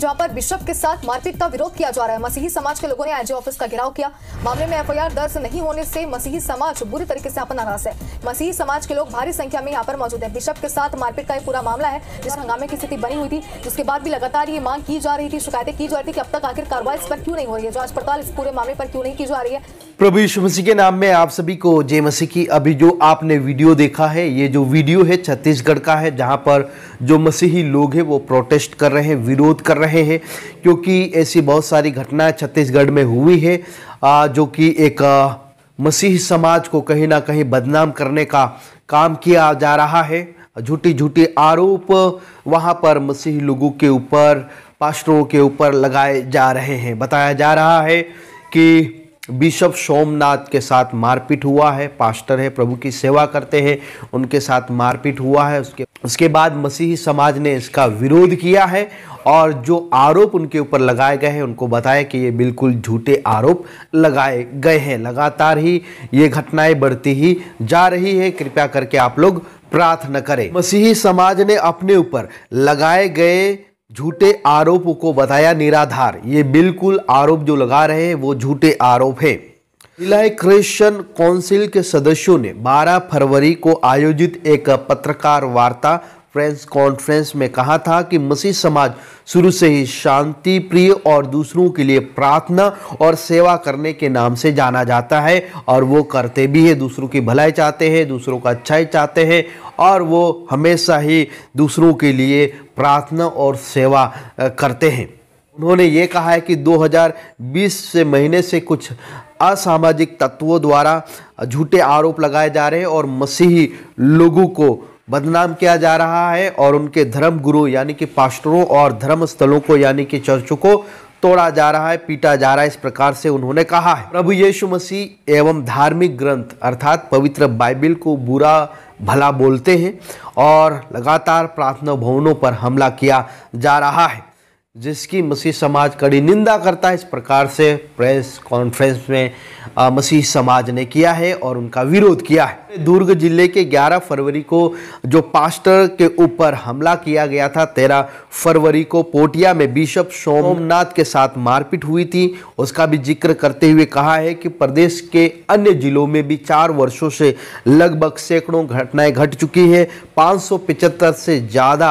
जहां पर बिशप के साथ मारपीट का विरोध किया जा रहा है मसीही समाज के लोगों ने आईजी ऑफिस का घेराव किया मामले में एफआईआर दर्ज नहीं होने से मसीही समाज बुरी तरीके से अपन नाराज है मसीही समाज के लोग भारी संख्या में यहाँ पर मौजूद है बिशप के साथ मारपीट का एक पूरा मामला है जिस हंगामे की स्थिति बनी हुई थी जिसके बाद भी लगातार ये मांग की जा रही थी शिकायतें की जा रही थी कि अब तक आखिर कार्रवाई इस पर क्यों नहीं हो रही है जांच पड़ताल इस पूरे मामले पर क्यों नहीं की जा रही है प्रभु यीशु मसीह के नाम में आप सभी को जय मसीह की अभी जो आपने वीडियो देखा है ये जो वीडियो है छत्तीसगढ़ का है जहाँ पर जो मसीही लोग हैं वो प्रोटेस्ट कर रहे हैं विरोध कर रहे हैं क्योंकि ऐसी बहुत सारी घटनाएं छत्तीसगढ़ में हुई है जो कि एक मसीह समाज को कहीं ना कहीं बदनाम करने का काम किया जा रहा है झूठी झूठी आरोप वहाँ पर मसीह लोगों के ऊपर पास्टरों के ऊपर लगाए जा रहे हैं बताया जा रहा है कि बिशप सोमनाथ के साथ मारपीट हुआ है पास्टर है प्रभु की सेवा करते हैं उनके साथ मारपीट हुआ है उसके उसके बाद मसीही समाज ने इसका विरोध किया है और जो आरोप उनके ऊपर लगाए गए हैं उनको बताया कि ये बिल्कुल झूठे आरोप लगाए गए हैं लगातार ही ये घटनाएं बढ़ती ही जा रही है कृपया करके आप लोग प्रार्थना करें मसीही समाज ने अपने ऊपर लगाए गए झूठे आरोपों को बताया निराधार ये बिल्कुल आरोप जो लगा रहे हैं वो झूठे आरोप है जिला क्रिश्चियन काउंसिल के सदस्यों ने 12 फरवरी को आयोजित एक पत्रकार वार्ता प्रेस कॉन्फ्रेंस में कहा था कि मसीह समाज शुरू से ही शांति प्रिय और दूसरों के लिए प्रार्थना और सेवा करने के नाम से जाना जाता है और वो करते भी है दूसरों की भलाई चाहते हैं दूसरों का अच्छाई चाहते हैं और वो हमेशा ही दूसरों के लिए प्रार्थना और सेवा करते हैं उन्होंने ये कहा है कि 2020 से महीने से कुछ असामाजिक तत्वों द्वारा झूठे आरोप लगाए जा रहे हैं और मसीही लोगों को बदनाम किया जा रहा है और उनके धर्म गुरु यानी कि पास्टरों और धर्म स्थलों को यानी कि चर्चों को तोड़ा जा रहा है पीटा जा रहा है इस प्रकार से उन्होंने कहा है प्रभु यीशु मसीह एवं धार्मिक ग्रंथ अर्थात पवित्र बाइबिल को बुरा भला बोलते हैं और लगातार प्रार्थना भवनों पर हमला किया जा रहा है जिसकी मसीह समाज कड़ी निंदा करता है इस प्रकार से प्रेस कॉन्फ्रेंस में मसीह समाज ने किया है और उनका विरोध किया है दुर्ग जिले के 11 फरवरी को जो पास्टर के ऊपर हमला किया गया था 13 फरवरी को पोटिया में बिशप सोमनाथ के साथ मारपीट हुई थी उसका भी जिक्र करते हुए कहा है कि प्रदेश के अन्य जिलों में भी चार वर्षों से लगभग सैकड़ों घटनाएं घट चुकी है 575 से ज़्यादा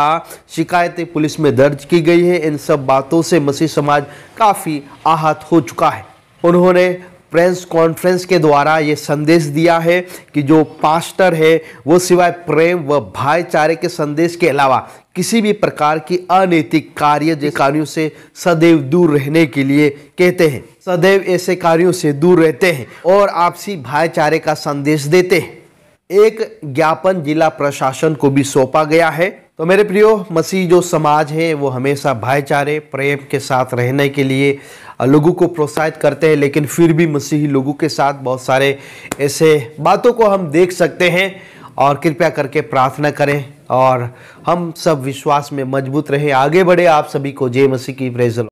शिकायतें पुलिस में दर्ज की गई है इन सब बातों से मसीह समाज काफ़ी आहत हो चुका है उन्होंने प्रेस कॉन्फ्रेंस के द्वारा ये संदेश दिया है कि जो पास्टर है वो सिवाय प्रेम व भाईचारे के संदेश के अलावा किसी भी प्रकार की अनैतिक कार्य कार्यों से सदैव दूर रहने के लिए कहते हैं सदैव ऐसे कार्यों से दूर रहते हैं और आपसी भाईचारे का संदेश देते हैं एक ज्ञापन जिला प्रशासन को भी सौंपा गया है तो मेरे प्रियो मसीह जो समाज है वो हमेशा भाईचारे प्रेम के साथ रहने के लिए लोगों को प्रोत्साहित करते हैं लेकिन फिर भी मसीही लोगों के साथ बहुत सारे ऐसे बातों को हम देख सकते हैं और कृपया करके प्रार्थना करें और हम सब विश्वास में मजबूत रहें आगे बढ़े आप सभी को जय मसीह की प्रेजल